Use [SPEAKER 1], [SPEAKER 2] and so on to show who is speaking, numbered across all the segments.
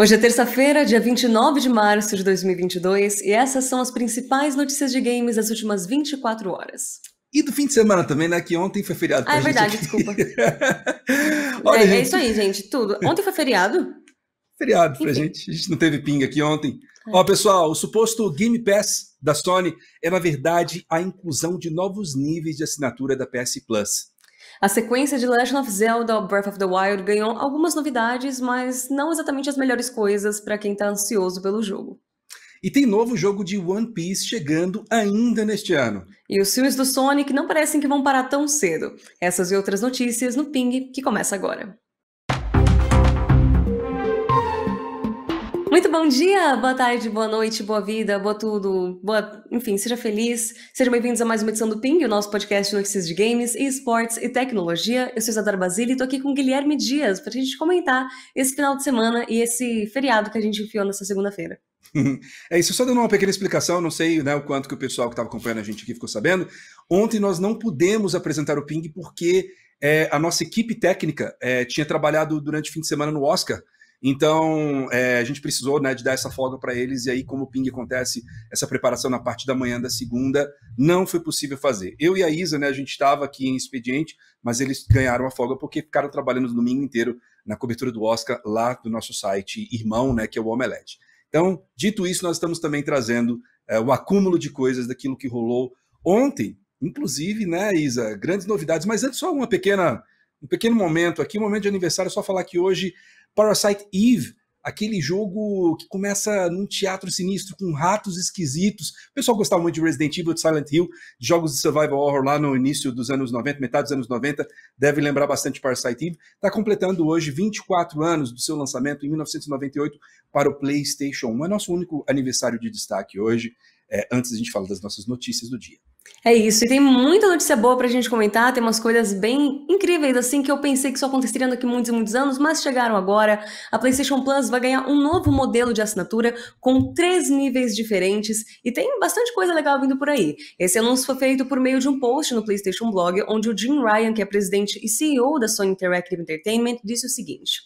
[SPEAKER 1] Hoje é terça-feira, dia 29 de março de 2022, e essas são as principais notícias de games das últimas 24 horas.
[SPEAKER 2] E do fim de semana também, né? Que ontem foi feriado. Ah, é verdade, aqui. desculpa. Olha, é, é gente... é, isso aí,
[SPEAKER 1] gente, tudo. Ontem foi feriado?
[SPEAKER 2] Feriado pra gente. A gente não teve ping aqui ontem. É. Ó, pessoal, o suposto Game Pass da Sony é, na verdade, a inclusão de novos níveis de assinatura da PS Plus.
[SPEAKER 1] A sequência de Legend of Zelda Breath of the Wild ganhou algumas novidades, mas não exatamente as melhores coisas para quem está ansioso pelo jogo.
[SPEAKER 2] E tem novo jogo de One Piece chegando
[SPEAKER 1] ainda neste ano. E os filmes do Sonic não parecem que vão parar tão cedo. Essas e outras notícias no Ping, que começa agora. Muito bom dia, boa tarde, boa noite, boa vida, boa tudo, boa... enfim, seja feliz. Sejam bem-vindos a mais uma edição do Ping, o nosso podcast de notícias de games, esportes e tecnologia. Eu sou Isadora Basile e tô aqui com Guilherme Dias pra gente comentar esse final de semana e esse feriado que a gente enfiou nessa segunda-feira.
[SPEAKER 2] É isso, só dando uma pequena explicação, não sei né, o quanto que o pessoal que estava acompanhando a gente aqui ficou sabendo. Ontem nós não pudemos apresentar o Ping porque é, a nossa equipe técnica é, tinha trabalhado durante o fim de semana no Oscar, então, é, a gente precisou né, de dar essa folga para eles, e aí, como o Ping acontece, essa preparação na parte da manhã da segunda, não foi possível fazer. Eu e a Isa, né, a gente estava aqui em expediente, mas eles ganharam a folga porque ficaram trabalhando o domingo inteiro na cobertura do Oscar lá do nosso site irmão, né, que é o Omelete. Então, dito isso, nós estamos também trazendo é, o acúmulo de coisas daquilo que rolou ontem, inclusive, né, Isa, grandes novidades, mas antes só uma pequena um pequeno momento aqui, um momento de aniversário, só falar que hoje Parasite Eve, aquele jogo que começa num teatro sinistro com ratos esquisitos. O pessoal gostava muito de Resident Evil, de Silent Hill, de jogos de survival horror lá no início dos anos 90, metade dos anos 90, deve lembrar bastante Parasite Eve. Está completando hoje 24 anos do seu lançamento em 1998 para o PlayStation 1. É nosso único aniversário de destaque hoje, é, antes a gente falar das nossas notícias do dia.
[SPEAKER 1] É isso, e tem muita notícia boa pra gente comentar, tem umas coisas bem incríveis assim que eu pensei que só aconteceriam daqui muitos e muitos anos, mas chegaram agora. A PlayStation Plus vai ganhar um novo modelo de assinatura com três níveis diferentes e tem bastante coisa legal vindo por aí. Esse anúncio foi feito por meio de um post no PlayStation Blog, onde o Jim Ryan, que é presidente e CEO da Sony Interactive Entertainment, disse o seguinte: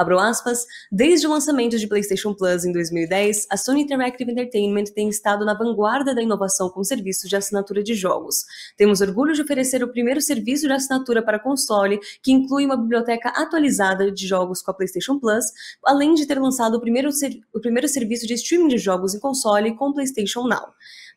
[SPEAKER 1] Abro aspas, desde o lançamento de PlayStation Plus em 2010, a Sony Interactive Entertainment tem estado na vanguarda da inovação com serviços de assinatura de jogos. Temos orgulho de oferecer o primeiro serviço de assinatura para console que inclui uma biblioteca atualizada de jogos com a PlayStation Plus, além de ter lançado o primeiro, o primeiro serviço de streaming de jogos em console com o PlayStation Now.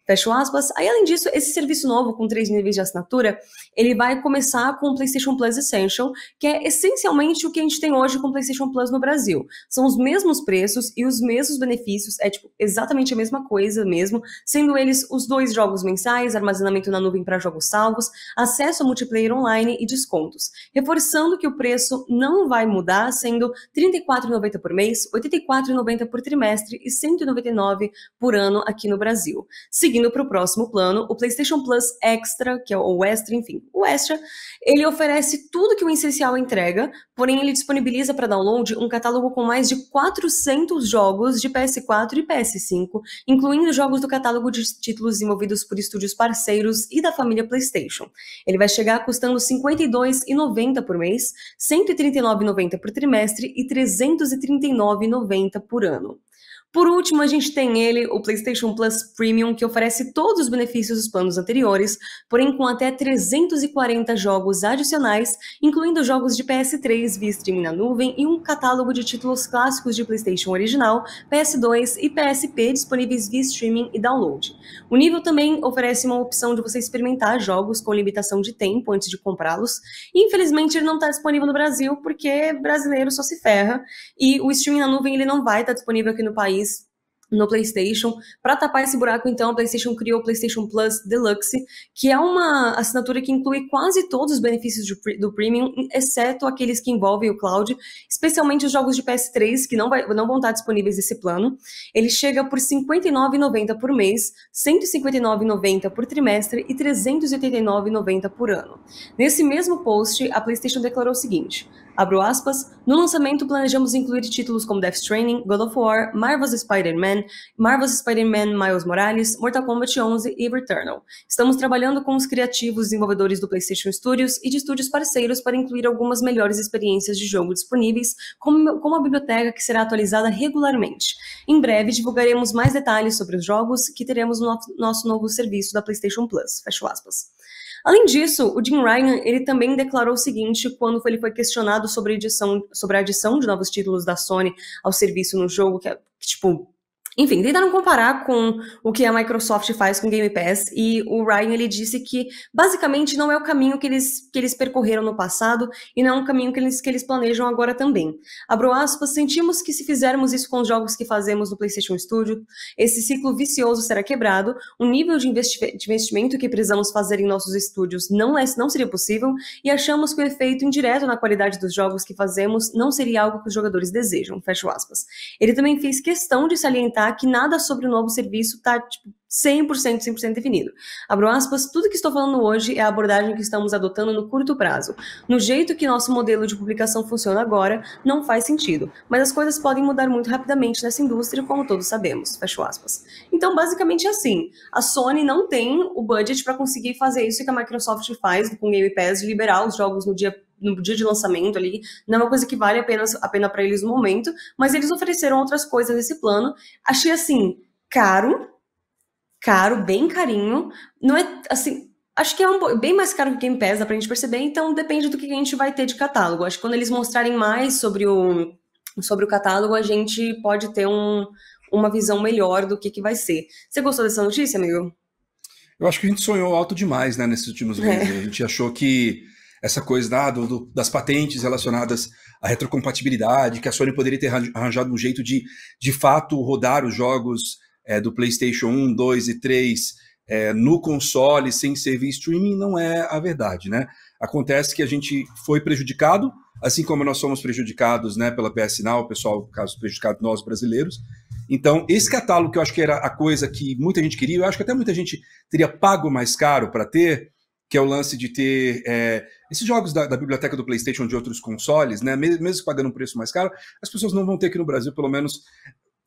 [SPEAKER 1] Fecho aspas. Aí, além disso, esse serviço novo com três níveis de assinatura, ele vai começar com o PlayStation Plus Essential, que é essencialmente o que a gente tem hoje com o PlayStation Plus no Brasil. São os mesmos preços e os mesmos benefícios, é tipo exatamente a mesma coisa mesmo, sendo eles os dois jogos mensais, armazenamento na nuvem para jogos salvos, acesso a multiplayer online e descontos. Reforçando que o preço não vai mudar, sendo R$ 34,90 por mês, R$ 84,90 por trimestre e R$ 199 por ano aqui no Brasil seguindo para o próximo plano, o PlayStation Plus Extra, que é o Extra, enfim, o Extra, ele oferece tudo que o essencial entrega, porém ele disponibiliza para download um catálogo com mais de 400 jogos de PS4 e PS5, incluindo jogos do catálogo de títulos desenvolvidos por estúdios parceiros e da família PlayStation. Ele vai chegar custando R$ 52,90 por mês, R$ 139,90 por trimestre e R$ 339,90 por ano. Por último, a gente tem ele, o PlayStation Plus Premium, que oferece todos os benefícios dos planos anteriores, porém com até 340 jogos adicionais, incluindo jogos de PS3 via streaming na nuvem e um catálogo de títulos clássicos de PlayStation original, PS2 e PSP disponíveis via streaming e download. O nível também oferece uma opção de você experimentar jogos com limitação de tempo antes de comprá-los. Infelizmente, ele não está disponível no Brasil porque brasileiro só se ferra e o streaming na nuvem ele não vai estar tá disponível aqui no país no PlayStation. Para tapar esse buraco, então, a PlayStation criou o PlayStation Plus Deluxe, que é uma assinatura que inclui quase todos os benefícios do, do Premium, exceto aqueles que envolvem o cloud, especialmente os jogos de PS3, que não, vai, não vão estar disponíveis nesse plano. Ele chega por R$ 59,90 por mês, R$ 159,90 por trimestre e R$ 389,90 por ano. Nesse mesmo post, a PlayStation declarou o seguinte: abro aspas, no lançamento planejamos incluir títulos como Death Stranding, God of War, Marvel's Spider-Man, Marvel's Spider-Man Miles Morales, Mortal Kombat 11 e Returnal. Estamos trabalhando com os criativos desenvolvedores do PlayStation Studios e de estúdios parceiros para incluir algumas melhores experiências de jogo disponíveis, como, a biblioteca que será atualizada regularmente. Em breve divulgaremos mais detalhes sobre os jogos que teremos no nosso novo serviço da PlayStation Plus. Fecho aspas. Além disso, o Jim Ryan ele também declarou o seguinte quando ele foi questionado sobre, edição, sobre a adição de novos títulos da Sony ao serviço no jogo, que, é, que tipo, enfim, tentaram comparar com o que a Microsoft faz com Game Pass e o Ryan ele disse que basicamente não é o caminho que eles, que eles percorreram no passado e não é um caminho que eles, que eles planejam agora também. Abro aspas, sentimos que se fizermos isso com os jogos que fazemos no PlayStation Studio, esse ciclo vicioso será quebrado, o nível de, investi de investimento que precisamos fazer em nossos estúdios não, é, não seria possível e achamos que o efeito indireto na qualidade dos jogos que fazemos não seria algo que os jogadores desejam. Fecho aspas. Ele também fez questão de salientar tá? Que nada sobre o novo serviço tá, tipo, 100%, 100% definido. Abro aspas, tudo que estou falando hoje é a abordagem que estamos adotando no curto prazo. No jeito que nosso modelo de publicação funciona agora, não faz sentido, mas as coisas podem mudar muito rapidamente nessa indústria, como todos sabemos. Fecho aspas. Então, basicamente é assim. A Sony não tem o budget para conseguir fazer isso que a Microsoft faz com Game Pass, liberar os jogos no dia no dia de lançamento ali, não é uma coisa que vale apenas a pena para eles no momento, mas eles ofereceram outras coisas nesse plano. Achei assim, caro, caro, bem carinho. Não é assim, acho que é um, bem mais caro que o Game Pass, dá pra gente perceber, então depende do que a gente vai ter de catálogo. Acho que quando eles mostrarem mais sobre o, sobre o catálogo, a gente pode ter um, uma visão melhor do que, que vai ser. Você gostou dessa notícia, amigo?
[SPEAKER 2] Eu acho que a gente sonhou alto demais, né, nesses últimos meses. É. A gente achou que essa coisa do, das patentes relacionadas à retrocompatibilidade, que a Sony poderia ter arranjado um jeito de, de fato, rodar os jogos é, do PlayStation 1, 2 e 3 é, eh, no console sem servir streaming, não é a verdade, né? Acontece que a gente foi prejudicado, assim como nós somos prejudicados né, pela PS Now, pessoal, caso, prejudicado nós brasileiros. Então, esse catálogo que eu acho que era a coisa que muita gente queria, eu acho que até muita gente teria pago mais caro para ter, que é o lance de ter é, esses jogos da, da biblioteca do PlayStation de outros consoles, né, mesmo pagando um preço mais caro, as pessoas não vão ter aqui no Brasil, pelo menos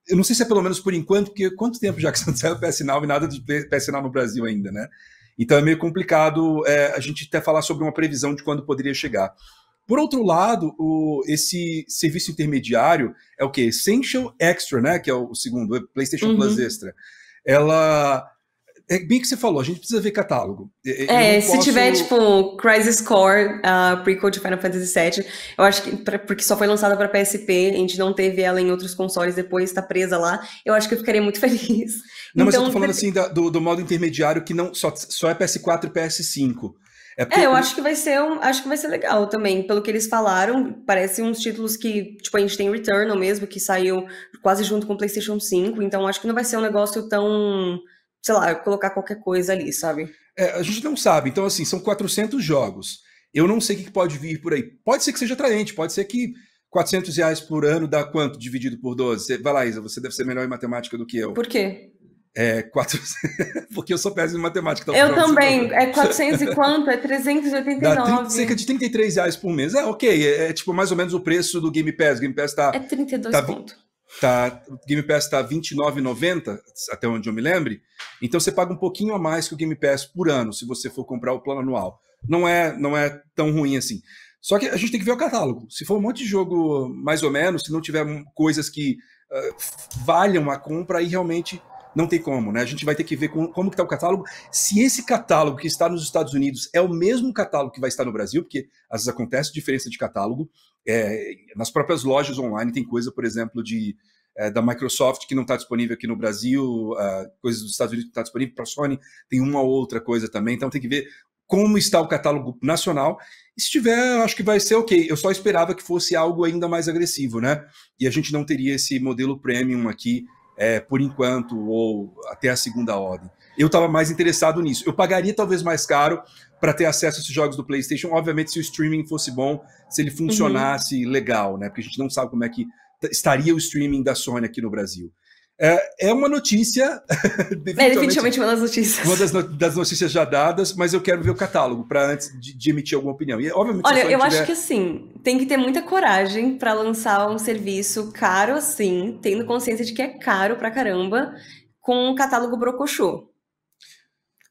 [SPEAKER 2] eu não sei se é pelo menos por enquanto, porque quanto tempo já que você não saiu PS Now e nada de PS Now no Brasil ainda, né? Então é meio complicado é, a gente até falar sobre uma previsão de quando poderia chegar. Por outro lado, o, esse serviço intermediário é o que? Essential Extra, né? Que é o, o segundo, é PlayStation uhum. Plus Extra. Ela é bem que você falou, a gente precisa ver catálogo. é, é, é se tiver,
[SPEAKER 1] tipo, Crisis Core, a prequel de Final Fantasy VII, eu acho que, pra, porque só foi lançada para PSP, a gente não teve ela em outros consoles depois, está presa lá, eu acho que eu ficaria muito feliz. Não, então, mas eu tô então, falando, assim,
[SPEAKER 2] da, do, do modo intermediário que não só, só é PS4 e PS5. É, é, eu acho que
[SPEAKER 1] vai ser um, acho que vai ser legal também, pelo que eles falaram, parece uns títulos que, tipo, a gente tem Returnal mesmo, que saiu quase junto com o PlayStation 5, então acho que não vai ser um negócio tão sei lá, colocar qualquer coisa
[SPEAKER 2] ali, sabe? É, a gente não sabe. Então, assim, são 400 jogos. Eu não sei o que pode vir por aí. Pode ser que seja atraente, pode ser que 400 reais por ano dá quanto dividido por 12? Vai lá, Isa, você deve ser melhor em matemática do que eu. Por quê? É, 400... Porque eu sou péssimo em matemática. Então eu também. É 400 é e
[SPEAKER 1] quanto? É 389. Dá 30, cerca
[SPEAKER 2] de 33 reais por mês. É, ok. É, é, tipo mais ou menos o preço do Game Pass. O Game Pass tá... É
[SPEAKER 1] 32 tá, pontos.
[SPEAKER 2] Tá, o Game Pass tá R$29,90, até onde eu me lembre. Então você paga um pouquinho a mais que o Game Pass por ano, se você for comprar o plano anual. Não é, não é tão ruim assim. Só que a gente tem que ver o catálogo. Se for um monte de jogo mais ou menos, se não tiver coisas que uh, valham a compra, aí realmente não tem como, né? A gente vai ter que ver com, como está o catálogo. Se esse catálogo que está nos Estados Unidos é o mesmo catálogo que vai estar no Brasil, porque às vezes acontece diferença de catálogo. É, nas próprias lojas online tem coisa, por exemplo, de é, da Microsoft que não está disponível aqui no Brasil, uh, coisas dos Estados Unidos que está disponível para a Sony, tem uma outra coisa também. Então tem que ver como está o catálogo nacional. E se tiver, acho que vai ser ok. Eu só esperava que fosse algo ainda mais agressivo, né? E a gente não teria esse modelo premium aqui é, por enquanto ou até a segunda ordem. Eu estava mais interessado nisso. Eu pagaria talvez mais caro para ter acesso a esses jogos do PlayStation, obviamente se o streaming fosse bom, se ele uhum. funcionasse uhum. legal, né? Porque a gente não sabe como é que estaria o streaming da Sony aqui no Brasil. É, é uma notícia. É, definitivamente, é definitivamente uma das
[SPEAKER 1] notícias. Uma das,
[SPEAKER 2] das, notícias já dadas, mas eu quero ver o catálogo para antes de, de, emitir alguma opinião. E, obviamente, Olha, eu tiver... acho que
[SPEAKER 1] assim, tem que ter muita coragem para lançar um serviço caro assim, tendo consciência de que é caro pra caramba, com um catálogo brocochô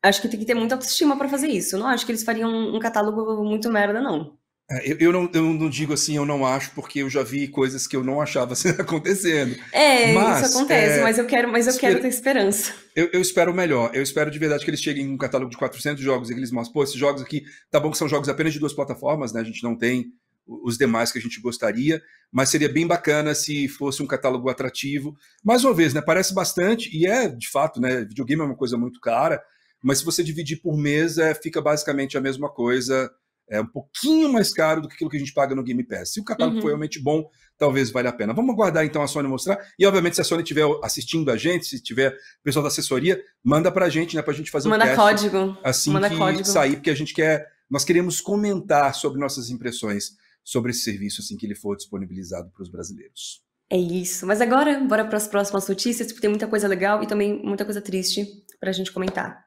[SPEAKER 1] acho que tem que ter muita autoestima para fazer isso. Não acho que eles fariam um catálogo muito merda, não.
[SPEAKER 2] É, eu, eu, não, eu, não, digo assim, eu não acho, porque eu já vi coisas que eu não achava assim, acontecendo. É, mas, isso acontece, é, mas eu
[SPEAKER 1] quero, mas eu quero ter esperança.
[SPEAKER 2] Eu, eu, espero melhor. Eu espero de verdade que eles cheguem em um catálogo de 400 jogos e que eles mostrem pô, esses jogos aqui, tá bom que são jogos apenas de duas plataformas, né? A gente não tem os demais que a gente gostaria, mas seria bem bacana se fosse um catálogo atrativo. Mais uma vez, né? Parece bastante, e é, de fato, né? Videogame é uma coisa muito cara, mas se você dividir por mesa, é, fica basicamente a mesma coisa é um pouquinho mais caro do que aquilo que a gente paga no Game Pass. Se o catálogo uhum. realmente bom, talvez valha a pena. Vamos aguardar então a Sony mostrar. E, obviamente, se a Sony estiver assistindo a gente, se tiver pessoal da assessoria, manda pra gente, né? Pra gente fazer manda o Manda código. Assim manda que código. sair, porque a gente quer. Nós queremos comentar sobre nossas impressões sobre esse serviço assim que ele for disponibilizado para os brasileiros.
[SPEAKER 1] É isso. Mas agora, bora para as próximas notícias, porque tem muita coisa legal e também muita coisa triste para a gente comentar.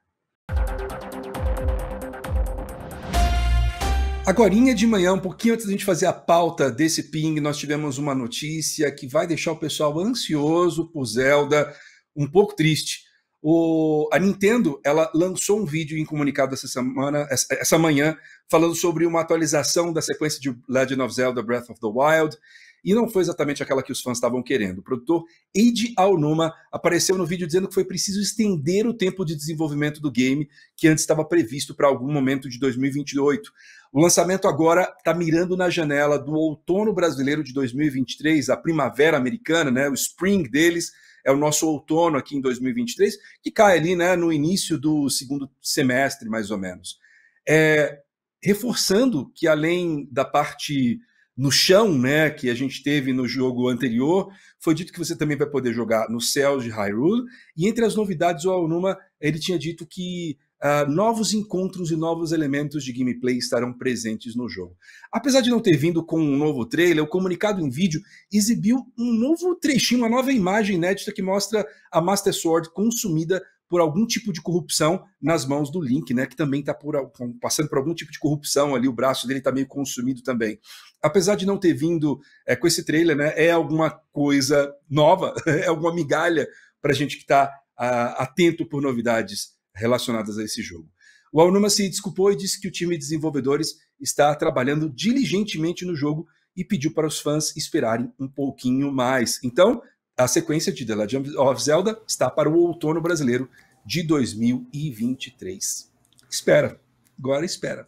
[SPEAKER 2] Agorinha de manhã, um pouquinho antes da gente fazer a pauta desse ping, nós tivemos uma notícia que vai deixar o pessoal ansioso por Zelda, um pouco triste. O, a Nintendo ela lançou um vídeo em comunicado essa semana, essa, essa manhã, falando sobre uma atualização da sequência de Legend of Zelda Breath of the Wild, e não foi exatamente aquela que os fãs estavam querendo. O produtor Eiji Aonuma apareceu no vídeo dizendo que foi preciso estender o tempo de desenvolvimento do game, que antes estava previsto para algum momento de 2028. O lançamento agora está mirando na janela do outono brasileiro de 2023, a primavera americana, né? O spring deles é o nosso outono aqui em 2023, que cai ali, né, no início do segundo semestre, mais ou menos. É, reforçando que além da parte no chão, né, que a gente teve no jogo anterior, foi dito que você também vai poder jogar no céu de Hyrule, e entre as novidades o Alnuma, ele tinha dito que Uh, novos encontros e novos elementos de gameplay estarão presentes no jogo. Apesar de não ter vindo com um novo trailer, o comunicado em vídeo exibiu um novo trechinho, uma nova imagem inédita que mostra a Master Sword consumida por algum tipo de corrupção nas mãos do Link, né? Que também está passando por algum tipo de corrupção ali, o braço dele está meio consumido também. Apesar de não ter vindo é, com esse trailer, né? É alguma coisa nova, é alguma migalha para a gente que está ah, atento por novidades relacionadas a esse jogo. O Aonuma se desculpou e disse que o time de desenvolvedores está trabalhando diligentemente no jogo e pediu para os fãs esperarem um pouquinho mais. Então, a sequência de The Legend of Zelda está para o outono brasileiro de 2023. Espera, agora espera.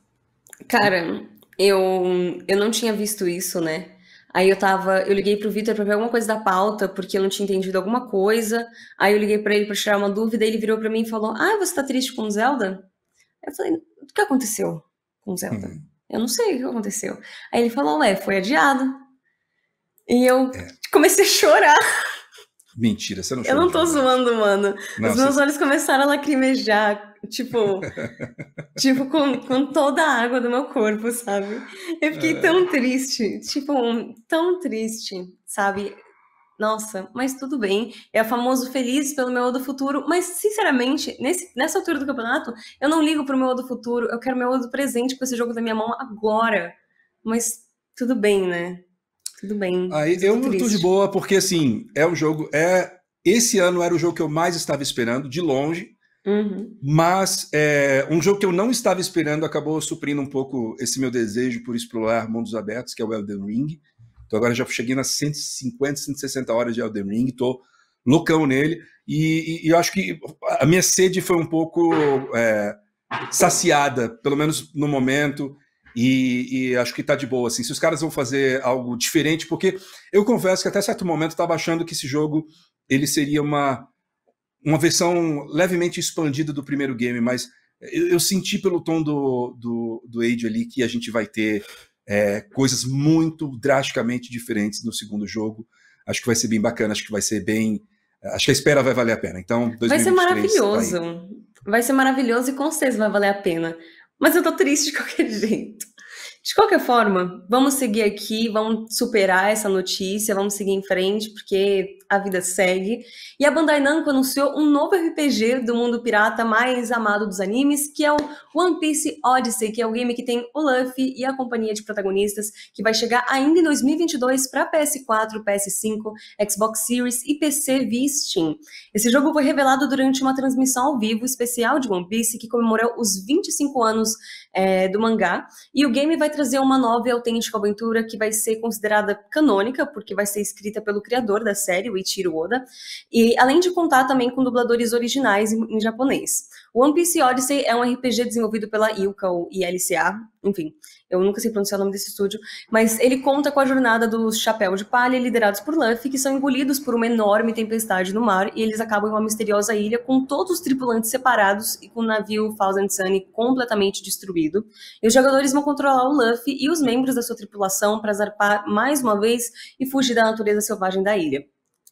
[SPEAKER 1] Cara, eu, eu não tinha visto isso, né? Aí eu tava, eu liguei pro Vitor para ver alguma coisa da pauta, porque eu não tinha entendido alguma coisa. Aí eu liguei para ele para tirar uma dúvida, ele virou para mim e falou: "Ah, você tá triste com Zelda?" Eu falei: "O que aconteceu com Zelda?" Hum. Eu não sei o que aconteceu. Aí ele falou: "Ué, foi adiado." E eu é. comecei a chorar.
[SPEAKER 2] Mentira, você não chorou. Eu não tô
[SPEAKER 1] zoando, mano. Não, Os meus você... olhos começaram a lacrimejar tipo, tipo com, com toda a água do meu corpo, sabe? Eu fiquei é. tão triste, tipo, tão triste, sabe? Nossa, mas tudo bem. É o famoso feliz pelo meu eu do futuro, mas sinceramente, nesse, nessa altura do campeonato, eu não ligo pro meu eu do futuro, eu quero meu eu do presente com esse jogo da minha mão agora. Mas tudo bem, né? Tudo bem. Aí eu triste. tô de boa
[SPEAKER 2] porque assim, é um jogo, é esse ano era o jogo que eu mais estava esperando de longe. Uhum. Mas é, um jogo que eu não estava esperando acabou suprindo um pouco esse meu desejo por explorar mundos abertos, que é o Elden Ring. Então agora já cheguei nas 150, 160 horas de Elden Ring, tô loucão nele. E, e, e eu acho que a minha sede foi um pouco é, saciada, pelo menos no momento. E, e, acho que tá de boa, assim. Se os caras vão fazer algo diferente, porque eu confesso que até certo momento estava achando que esse jogo ele seria uma uma versão levemente expandida do primeiro game, mas eu, eu senti pelo tom do, do, do Age ali que a gente vai ter é, coisas muito drasticamente diferentes no segundo jogo. Acho que vai ser bem bacana, acho que vai ser bem. Acho que a espera vai valer a pena. Então, 2023, vai ser maravilhoso.
[SPEAKER 1] vai ser maravilhoso e com certeza vai valer a pena. Mas eu tô triste de qualquer jeito. De qualquer forma, vamos seguir aqui, vamos superar essa notícia, vamos seguir em frente, porque a vida segue. E a Bandai Namco anunciou um novo RPG do mundo pirata mais amado dos animes, que é o One Piece Odyssey, que é o game que tem o Luffy e a companhia de protagonistas, que vai chegar ainda em 2022 para PS4, PS5, Xbox Series e PC via Steam. Esse jogo foi revelado durante uma transmissão ao vivo especial de One Piece, que comemorou os 25 anos é, do mangá, e o game vai trazer uma nova e autêntica aventura que vai ser considerada canônica, porque vai ser escrita pelo criador da série, o Ichiro Oda, e além de contar também com dubladores originais em, em japonês. O One Piece Odyssey é um RPG desenvolvido pela Ilka ou ILCA, enfim, eu nunca sei pronunciar o nome desse estúdio, mas ele conta com a jornada dos Chapéu de Palha, liderados por Luffy, que são engolidos por uma enorme tempestade no mar e eles acabam em uma misteriosa ilha com todos os tripulantes separados e com o navio Thousand Sunny completamente destruído. E os jogadores vão controlar o Luffy e os membros da sua tripulação para zarpar mais uma vez e fugir da natureza selvagem da ilha.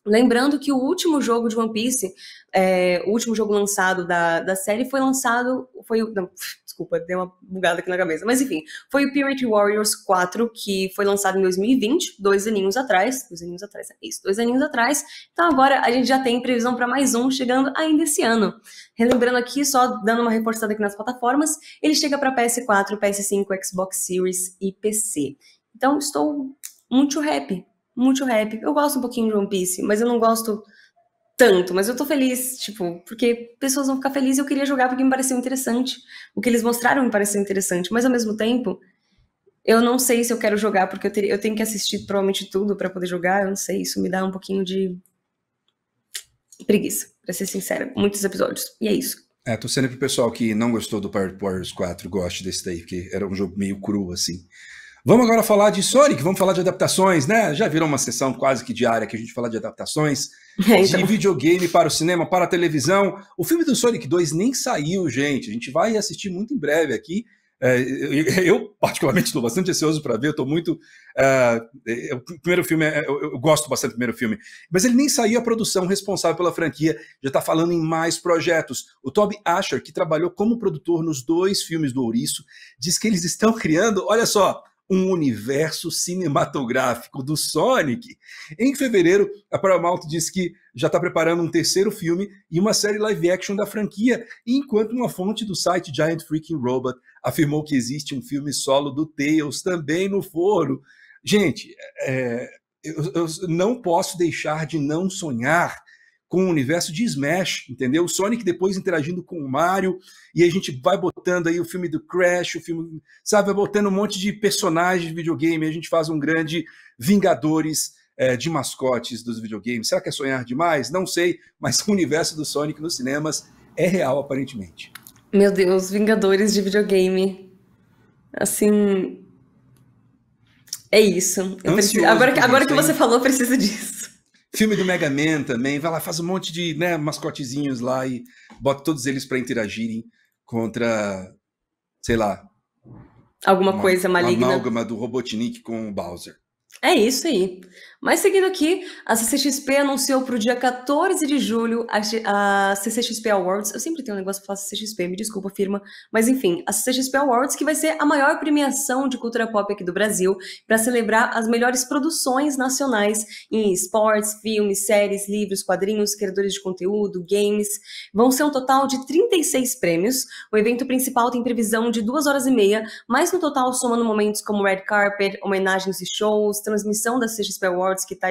[SPEAKER 1] Lembrando que o último jogo de One Piece, é, o último jogo lançado da, da série, foi lançado. Foi, não, desculpa, deu uma bugada aqui na cabeça. Mas enfim, foi o Pirate Warriors 4, que foi lançado em 2020, dois aninhos atrás. Dois aninhos atrás, é isso, dois aninhos atrás. Então agora a gente já tem previsão para mais um chegando ainda esse ano. Relembrando aqui, só dando uma reforçada aqui nas plataformas, ele chega para PS4, PS5, Xbox Series e PC. Então estou muito happy muito rap. Eu gosto um pouquinho de One Piece, mas eu não gosto tanto, mas eu tô feliz, tipo, porque pessoas vão ficar felizes eu queria jogar porque me pareceu interessante. O que eles mostraram me pareceu interessante, mas ao mesmo tempo, eu não sei se eu quero jogar, porque eu, ter, eu tenho que assistir provavelmente tudo para poder jogar, eu não sei, isso me dá um pouquinho de preguiça, pra ser sincera,
[SPEAKER 2] muitos episódios, e é isso. É, tô sendo pro pessoal que não gostou do Pirate Warriors 4, goste desse daí, porque era um jogo meio cru, assim. Vamos agora falar de Sonic, vamos falar de adaptações, né? Já virou uma sessão quase que diária que a gente fala de adaptações. É, então. De videogame para o cinema, para a televisão. O filme do Sonic 2 nem saiu, gente. A gente vai assistir muito em breve aqui. É, eu, particularmente, estou bastante ansioso para ver. estou muito. É, o primeiro filme, eu, gosto bastante do primeiro filme. Mas ele nem saiu, a produção responsável pela franquia já está falando em mais projetos. O Toby Asher, que trabalhou como produtor nos dois filmes do Ouriço, diz que eles estão criando, olha só um universo cinematográfico do Sonic. Em fevereiro, a Paramount disse que já está preparando um terceiro filme e uma série live action da franquia, enquanto uma fonte do site Giant Freaking Robot afirmou que existe um filme solo do Tails também no foro. Gente, é, eu, eu não posso deixar de não sonhar com o universo de Smash, entendeu? O Sonic depois interagindo com o Mario, e a gente vai botando aí o filme do Crash, o filme, sabe, vai botando um monte de personagens de videogame, a gente faz um grande Vingadores é, de mascotes dos videogames. Será que é sonhar demais? Não sei, mas o universo do Sonic nos cinemas é real, aparentemente.
[SPEAKER 1] Meu Deus, Vingadores de videogame. Assim. É isso. Preciso... Agora, agora que você falou, eu preciso disso.
[SPEAKER 2] Filme do Mega Man também, vai lá, faz um monte de né, mascotezinhos lá e bota todos eles para interagirem contra, sei lá.
[SPEAKER 1] Alguma uma, coisa maligna. Uma amálgama
[SPEAKER 2] do Robotnik com o Bowser.
[SPEAKER 1] É isso aí. Mas seguindo aqui, a CCXP anunciou para o dia 14 de julho a, CCXP Awards. Eu sempre tenho um negócio para falar CCXP, me desculpa, firma. Mas enfim, a CCXP Awards, que vai ser a maior premiação de cultura pop aqui do Brasil, para celebrar as melhores produções nacionais em esportes, filmes, séries, livros, quadrinhos, criadores de conteúdo, games. Vão ser um total de 36 prêmios. O evento principal tem previsão de duas horas e meia, mas no total somando momentos como red carpet, homenagens e shows transmissão da CXP Awards, que está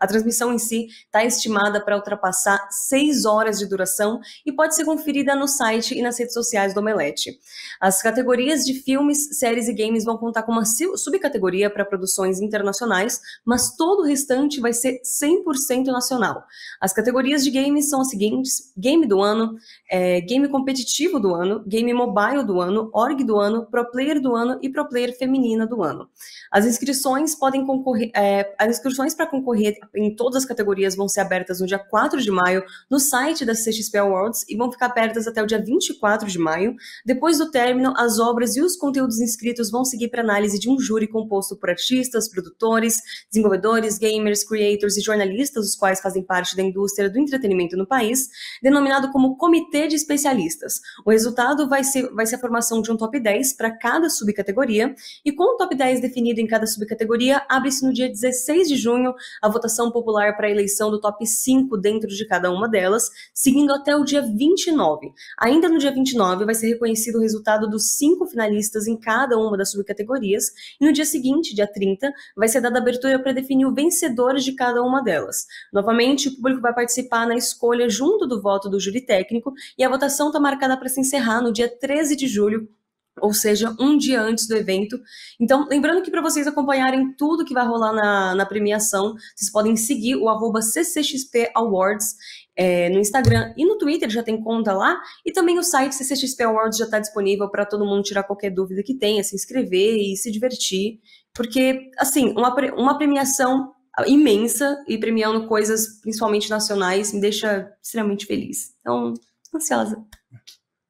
[SPEAKER 1] a transmissão em si está estimada para ultrapassar seis horas de duração e pode ser conferida no site e nas redes sociais do Omelete. As categorias de filmes, séries e games vão contar com uma subcategoria para produções internacionais, mas todo o restante vai ser 100% nacional. As categorias de games são as seguintes: Game do Ano, é, Game Competitivo do Ano, Game Mobile do Ano, Org do Ano, Pro Player do Ano e Pro Player Feminina do Ano. As inscrições podem concorrer, é, as inscrições para concorrer em todas as categorias vão ser abertas no dia 4 de maio no site da CXP Awards e vão ficar abertas até o dia 24 de maio. Depois do término, as obras e os conteúdos inscritos vão seguir para análise de um júri composto por artistas, produtores, desenvolvedores, gamers, creators e jornalistas, os quais fazem parte da indústria do entretenimento no país, denominado como Comitê de Especialistas. O resultado vai ser, vai ser a formação de um top 10 para cada subcategoria, e com o top 10 definido em cada subcategoria, abre-se no dia 16 de junho a votação votação popular para a eleição do top 5 dentro de cada uma delas, seguindo até o dia 29. Ainda no dia 29 vai ser reconhecido o resultado dos cinco finalistas em cada uma das subcategorias, e no dia seguinte, dia 30, vai ser dada abertura para definir o vencedor de cada uma delas. Novamente, o público vai participar na escolha junto do voto do júri técnico, e a votação está marcada para se encerrar no dia 13 de julho, ou seja, um dia antes do evento. Então, lembrando que para vocês acompanharem tudo que vai rolar na, na premiação, vocês podem seguir o arroba CCXP Awards é, no Instagram e no Twitter, já tem conta lá, e também o site CCXP Awards já está disponível para todo mundo tirar qualquer dúvida que tenha, se inscrever e se divertir, porque, assim, uma, uma premiação imensa e premiando coisas, principalmente nacionais, me deixa extremamente feliz. Então, ansiosa.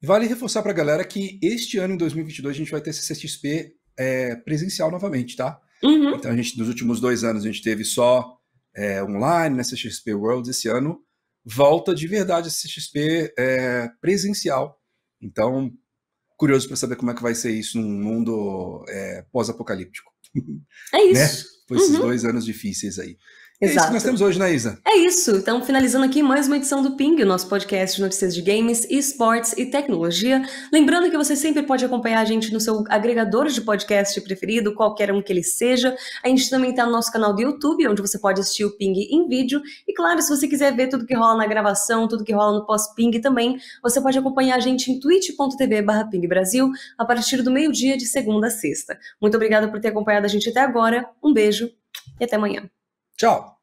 [SPEAKER 2] Vale reforçar para a galera que este ano, em 2022, a gente vai ter CCXP é, presencial novamente, tá? Uhum. Então, a gente, nos últimos dois anos, a gente teve só é, online, né, CXP World, esse ano volta de verdade a CXP é, presencial. Então, curioso para saber como é que vai ser isso num mundo é, pós-apocalíptico.
[SPEAKER 1] É isso. né? Foi esses uhum. dois
[SPEAKER 2] anos difíceis aí. Exato. É isso que nós temos hoje, né, Isa?
[SPEAKER 1] É isso. Então, finalizando aqui mais uma edição do Ping, o nosso podcast de notícias de games, esportes e tecnologia. Lembrando que você sempre pode acompanhar a gente no seu agregador de podcast preferido, qualquer um que ele seja. A gente também está no nosso canal do YouTube, onde você pode assistir o Ping em vídeo. E claro, se você quiser ver tudo que rola na gravação, tudo que rola no pós-Ping também, você pode acompanhar a gente em twitch.tv pingbrasil a partir do meio-dia de segunda a sexta. Muito obrigada por ter acompanhado a gente até agora. Um beijo e até amanhã. Ciao.